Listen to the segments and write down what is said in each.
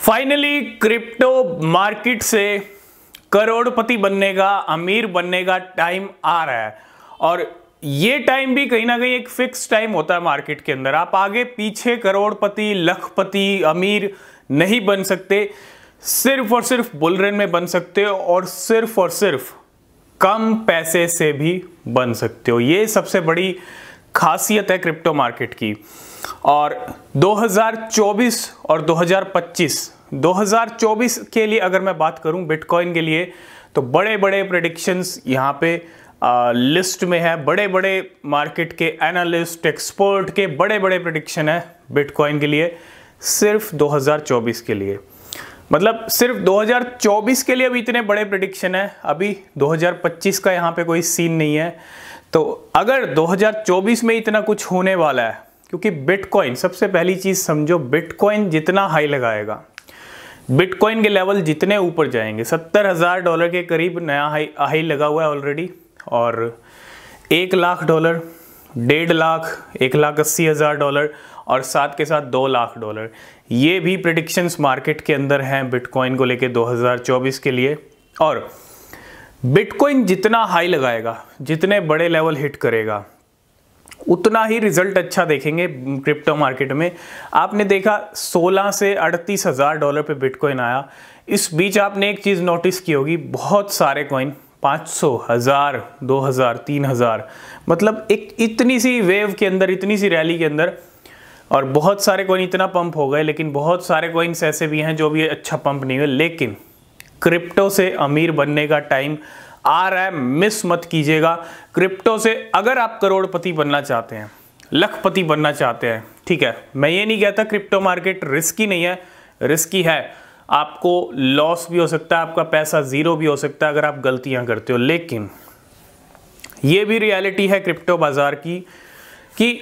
finally crypto market से करोड़पति बनने का अमीर बनने का टाइम आ रहा है और ये टाइम भी कहीं ना कहीं एक फिक्स टाइम होता है मार्केट के अंदर आप आगे पीछे करोड़पति लखपति अमीर नहीं बन सकते सिर्फ और सिर्फ बुलरन में बन सकते हो और सिर्फ और सिर्फ कम पैसे से भी बन सकते हो ये सबसे बड़ी खासियत है क्रिप्टो मार्केट की और 2024 और 2025 2024 के लिए अगर मैं बात करूं बिटकॉइन के लिए तो बड़े बड़े प्रडिक्शंस यहाँ पे आ, लिस्ट में है बड़े बड़े मार्केट के एनालिस्ट एक्सपर्ट के बड़े बड़े प्रडिक्शन है बिटकॉइन के लिए सिर्फ 2024 के लिए मतलब सिर्फ 2024 के लिए अभी इतने बड़े प्रडिक्शन है अभी 2025 का यहाँ पे कोई सीन नहीं है तो अगर 2024 में इतना कुछ होने वाला है क्योंकि बिटकॉइन सबसे पहली चीज़ समझो बिटकॉइन जितना हाई लगाएगा बिटकॉइन के लेवल जितने ऊपर जाएंगे सत्तर हज़ार डॉलर के करीब नया हाई हाई लगा हुआ है ऑलरेडी और एक लाख डॉलर डेढ़ लाख एक लाख अस्सी हज़ार डॉलर और साथ के साथ दो लाख डॉलर ये भी प्रडिक्शंस मार्केट के अंदर हैं बिटकॉइन को लेके 2024 के लिए और बिटकॉइन जितना हाई लगाएगा जितने बड़े लेवल हिट करेगा उतना ही रिजल्ट अच्छा देखेंगे क्रिप्टो मार्केट में आपने देखा 16 से अड़तीस हज़ार डॉलर पर बिटकॉइन आया इस बीच आपने एक चीज़ नोटिस की होगी बहुत सारे कॉइन 500 हज़ार दो हज़ार तीन हज़ार मतलब एक इतनी सी वेव के अंदर इतनी सी रैली के अंदर और बहुत सारे कॉइन इतना पंप हो गए लेकिन बहुत सारे कॉइन्स ऐसे भी हैं जो भी अच्छा पंप नहीं हुए लेकिन क्रिप्टो से अमीर बनने का टाइम आ रहा है मिस मत कीजिएगा क्रिप्टो से अगर आप करोड़पति बनना चाहते हैं लखपति बनना चाहते हैं ठीक है मैं ये नहीं कहता क्रिप्टो मार्केट रिस्की नहीं है रिस्की है आपको लॉस भी हो सकता है आपका पैसा ज़ीरो भी हो सकता है अगर आप गलतियां करते हो लेकिन ये भी रियलिटी है क्रिप्टो बाज़ार की कि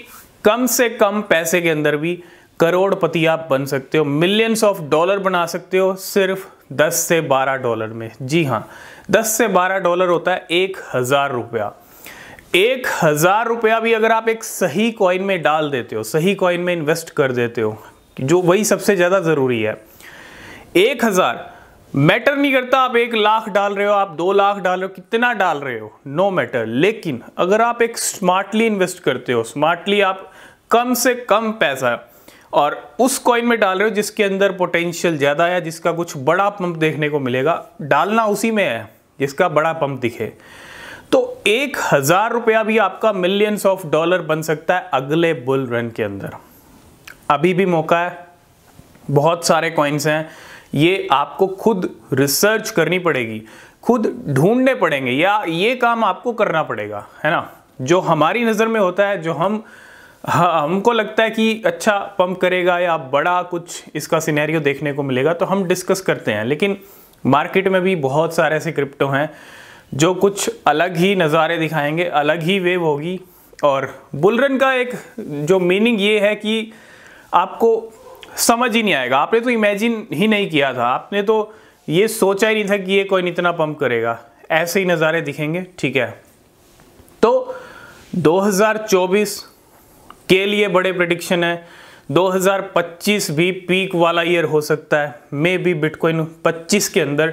कम से कम पैसे के अंदर भी करोड़पति आप बन सकते हो मिलियंस ऑफ डॉलर बना सकते हो सिर्फ 10 से 12 डॉलर में जी हाँ 10 से 12 डॉलर होता है एक हज़ार रुपया एक हज़ार रुपया भी अगर आप एक सही कॉइन में डाल देते हो सही कॉइन में इन्वेस्ट कर देते हो जो वही सबसे ज़्यादा ज़रूरी है एक हज़ार मैटर नहीं करता आप एक लाख डाल रहे हो आप दो लाख डाल रहे हो कितना डाल रहे हो नो no मैटर लेकिन अगर आप एक स्मार्टली इन्वेस्ट करते हो स्मार्टली आप कम से कम पैसा और उस कॉइन में डाल रहे हो जिसके अंदर पोटेंशियल ज़्यादा है जिसका कुछ बड़ा पंप देखने को मिलेगा डालना उसी में है जिसका बड़ा पंप दिखे तो एक हज़ार रुपया भी आपका मिलियंस ऑफ डॉलर बन सकता है अगले बुल रन के अंदर अभी भी मौका है बहुत सारे कॉइन्स हैं ये आपको खुद रिसर्च करनी पड़ेगी खुद ढूंढने पड़ेंगे या ये काम आपको करना पड़ेगा है ना जो हमारी नज़र में होता है जो हम हाँ, हमको लगता है कि अच्छा पंप करेगा या बड़ा कुछ इसका सिनेरियो देखने को मिलेगा तो हम डिस्कस करते हैं लेकिन मार्केट में भी बहुत सारे ऐसे क्रिप्टो हैं जो कुछ अलग ही नज़ारे दिखाएंगे अलग ही वेव होगी और बुलरन का एक जो मीनिंग ये है कि आपको समझ ही नहीं आएगा आपने तो इमेजिन ही नहीं किया था आपने तो ये सोचा ही नहीं था कि ये कोई इतना पंप करेगा ऐसे ही नज़ारे दिखेंगे ठीक है तो 2024 के लिए बड़े प्रडिक्शन है 2025 भी पीक वाला ईयर हो सकता है मे बी बिटकॉइन 25 के अंदर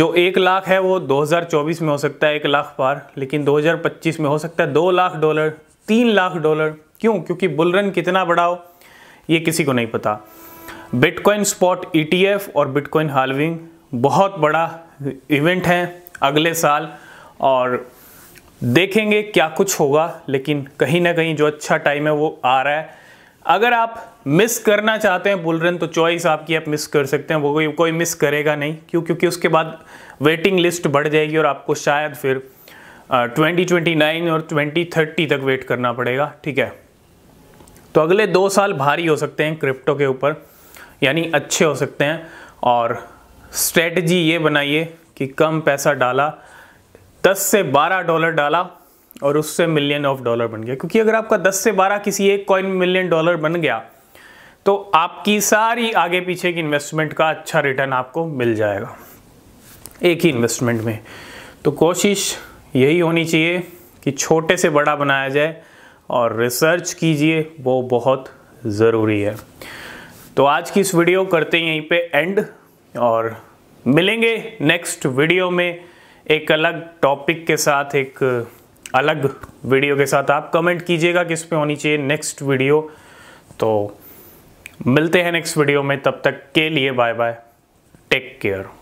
जो एक लाख है वो 2024 में हो सकता है एक लाख पार लेकिन 2025 में हो सकता है दो लाख डॉलर तीन लाख डॉलर क्यों क्योंकि बुलरन कितना बड़ा हो ये किसी को नहीं पता बिटकॉइन स्पॉट ईटीएफ और बिटकॉइन हालविंग बहुत बड़ा इवेंट है अगले साल और देखेंगे क्या कुछ होगा लेकिन कहीं ना कहीं जो अच्छा टाइम है वो आ रहा है अगर आप मिस करना चाहते हैं बुल रन तो चॉइस आपकी आप मिस कर सकते हैं वो कोई कोई मिस करेगा नहीं क्यों क्योंकि उसके बाद वेटिंग लिस्ट बढ़ जाएगी और आपको शायद फिर ट्वेंटी ट्वेंटी नाइन और ट्वेंटी थर्टी तक वेट करना पड़ेगा ठीक है तो अगले दो साल भारी हो सकते हैं क्रिप्टो के ऊपर यानी अच्छे हो सकते हैं और स्ट्रेटजी ये बनाइए कि कम पैसा डाला 10 से 12 डॉलर डाला और उससे मिलियन ऑफ डॉलर बन गया क्योंकि अगर आपका 10 से 12 किसी एक कॉइन मिलियन डॉलर बन गया तो आपकी सारी आगे पीछे की इन्वेस्टमेंट का अच्छा रिटर्न आपको मिल जाएगा एक ही इन्वेस्टमेंट में तो कोशिश यही होनी चाहिए कि छोटे से बड़ा बनाया जाए और रिसर्च कीजिए वो बहुत ज़रूरी है तो आज की इस वीडियो करते हैं यहीं पे एंड और मिलेंगे नेक्स्ट वीडियो में एक अलग टॉपिक के साथ एक अलग वीडियो के साथ आप कमेंट कीजिएगा किस पे होनी चाहिए नेक्स्ट वीडियो तो मिलते हैं नेक्स्ट वीडियो में तब तक के लिए बाय बाय टेक केयर